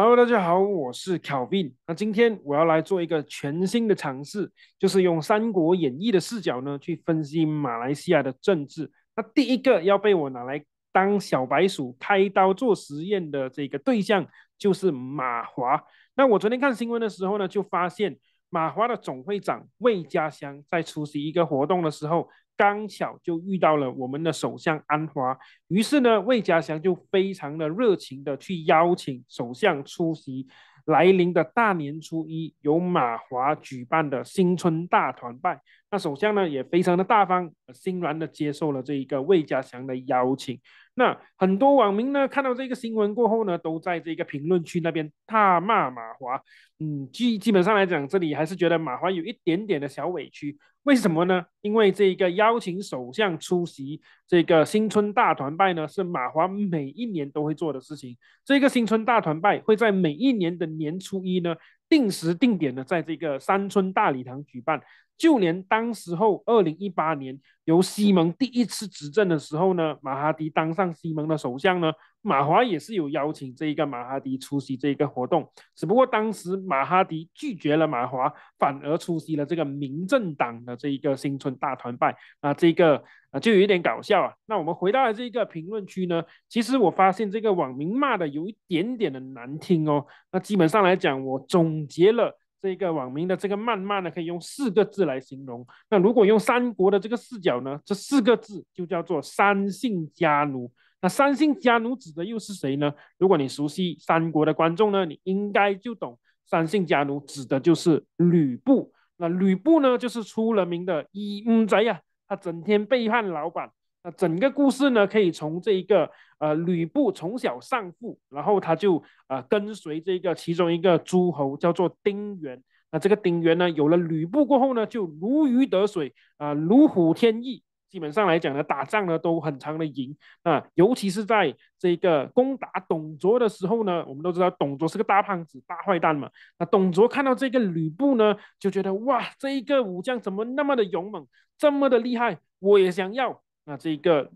Hello，大家好，我是 Kelvin。那今天我要来做一个全新的尝试，就是用《三国演义》的视角呢去分析马来西亚的政治。那第一个要被我拿来当小白鼠开刀做实验的这个对象，就是马华。那我昨天看新闻的时候呢，就发现马华的总会长魏家祥在出席一个活动的时候。刚巧就遇到了我们的首相安华，于是呢，魏家祥就非常的热情的去邀请首相出席来临的大年初一由马华举办的新春大团拜。那首相呢也非常的大方，欣然的接受了这一个魏家祥的邀请。那很多网民呢看到这个新闻过后呢，都在这个评论区那边大骂马华。嗯，基基本上来讲，这里还是觉得马华有一点点的小委屈。为什么呢？因为这一个邀请首相出席这个新春大团拜呢，是马华每一年都会做的事情。这个新春大团拜会在每一年的年初一呢。定时定点的在这个山村大礼堂举办。就连当时候二零一八年由西蒙第一次执政的时候呢，马哈迪当上西蒙的首相呢。马华也是有邀请这一个马哈迪出席这一个活动，只不过当时马哈迪拒绝了马华，反而出席了这个民政党的这一个新春大团拜啊，这个啊就有一点搞笑啊。那我们回到这个评论区呢，其实我发现这个网民骂的有一点点的难听哦。那基本上来讲，我总结了这个网民的这个谩骂呢，可以用四个字来形容。那如果用三国的这个视角呢，这四个字就叫做三姓家奴。那三姓家奴指的又是谁呢？如果你熟悉三国的观众呢，你应该就懂。三姓家奴指的就是吕布。那吕布呢，就是出了名的一母贼呀，他整天背叛老板。那整个故事呢，可以从这一个呃，吕布从小丧父，然后他就呃跟随这个其中一个诸侯叫做丁原。那这个丁原呢，有了吕布过后呢，就如鱼得水啊，如虎添翼。基本上来讲呢，打仗呢都很常的赢。啊，尤其是在这个攻打董卓的时候呢，我们都知道董卓是个大胖子、大坏蛋嘛。那董卓看到这个吕布呢，就觉得哇，这一个武将怎么那么的勇猛，这么的厉害，我也想要。那这个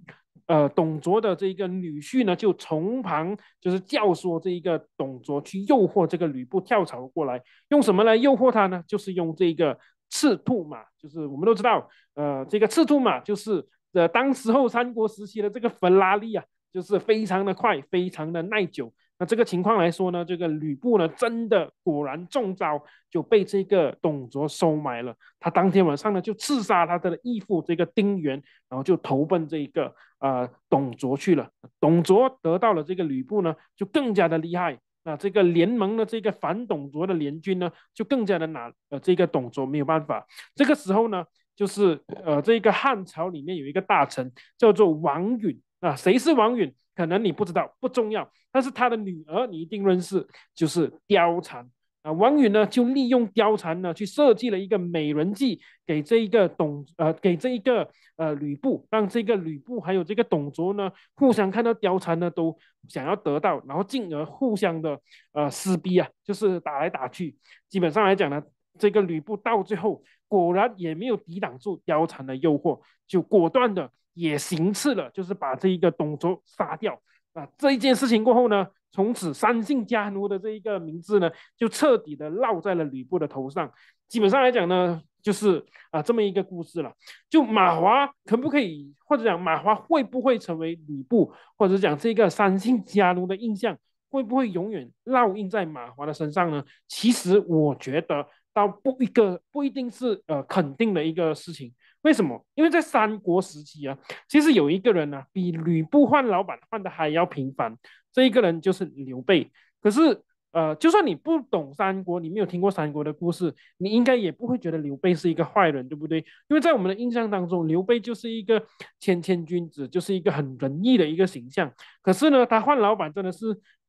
呃，董卓的这一个女婿呢，就从旁就是教唆这一个董卓去诱惑这个吕布跳槽过来。用什么来诱惑他呢？就是用这个。赤兔马就是我们都知道，呃，这个赤兔马就是呃，当时候三国时期的这个法拉利啊，就是非常的快，非常的耐久。那这个情况来说呢，这个吕布呢，真的果然中招，就被这个董卓收买了。他当天晚上呢，就刺杀他的义父这个丁原，然后就投奔这个呃董卓去了。董卓得到了这个吕布呢，就更加的厉害。那这个联盟的这个反董卓的联军呢，就更加的难，呃，这个董卓没有办法。这个时候呢，就是呃，这个汉朝里面有一个大臣叫做王允。啊，谁是王允？可能你不知道，不重要。但是他的女儿你一定认识，就是貂蝉。啊，王允呢就利用貂蝉呢去设计了一个美人计，给这一个董呃，给这一个呃吕布，让这个吕布还有这个董卓呢互相看到貂蝉呢都想要得到，然后进而互相的呃撕逼啊，就是打来打去。基本上来讲呢，这个吕布到最后果然也没有抵挡住貂蝉的诱惑，就果断的也行刺了，就是把这一个董卓杀掉。啊，这一件事情过后呢，从此“三姓家奴”的这一个名字呢，就彻底的烙在了吕布的头上。基本上来讲呢，就是啊这么一个故事了。就马华可不可以，或者讲马华会不会成为吕布，或者讲这个“三姓家奴”的印象，会不会永远烙印在马华的身上呢？其实我觉得。到不一个不一定是呃肯定的一个事情，为什么？因为在三国时期啊，其实有一个人呢，比吕布换老板换的还要频繁，这一个人就是刘备。可是。呃，就算你不懂三国，你没有听过三国的故事，你应该也不会觉得刘备是一个坏人，对不对？因为在我们的印象当中，刘备就是一个谦谦君子，就是一个很仁义的一个形象。可是呢，他换老板真的是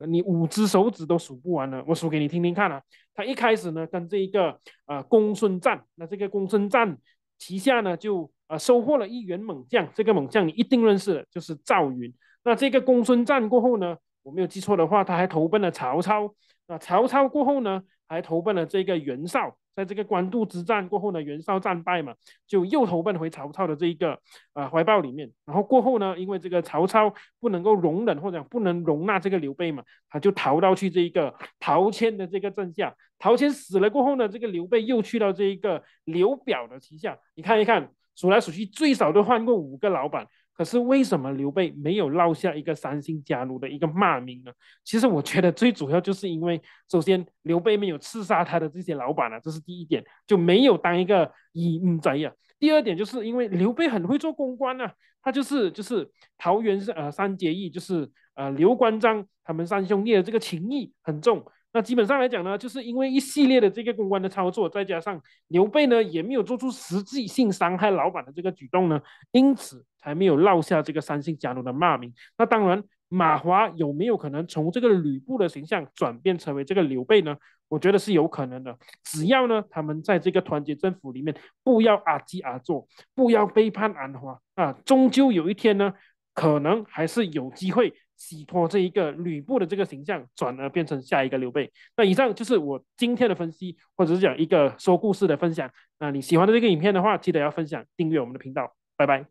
你五只手指都数不完了。我数给你听听看啊，他一开始呢跟这一个呃公孙瓒，那这个公孙瓒旗下呢就呃收获了一员猛将，这个猛将你一定认识，就是赵云。那这个公孙瓒过后呢？我没有记错的话，他还投奔了曹操。那曹操过后呢，还投奔了这个袁绍。在这个官渡之战过后呢，袁绍战败嘛，就又投奔回曹操的这一个呃怀抱里面。然后过后呢，因为这个曹操不能够容忍或者不能容纳这个刘备嘛，他就逃到去这一个陶谦的这个镇下。陶谦死了过后呢，这个刘备又去到这一个刘表的旗下。你看一看，数来数去，最少都换过五个老板。可是为什么刘备没有落下一个三姓家奴的一个骂名呢？其实我觉得最主要就是因为，首先刘备没有刺杀他的这些老板啊，这是第一点，就没有当一个阴贼啊。第二点就是因为刘备很会做公关啊，他就是就是桃园呃三结义，就是呃刘关张他们三兄弟的这个情谊很重。那基本上来讲呢，就是因为一系列的这个公关的操作，再加上刘备呢也没有做出实际性伤害老板的这个举动呢，因此才没有落下这个三姓家奴的骂名。那当然，马华有没有可能从这个吕布的形象转变成为这个刘备呢？我觉得是有可能的。只要呢他们在这个团结政府里面不要阿基阿作，不要背叛安华啊，终究有一天呢，可能还是有机会。洗脱这一个吕布的这个形象，转而变成下一个刘备。那以上就是我今天的分析，或者是讲一个说故事的分享。那你喜欢的这个影片的话，记得要分享、订阅我们的频道。拜拜。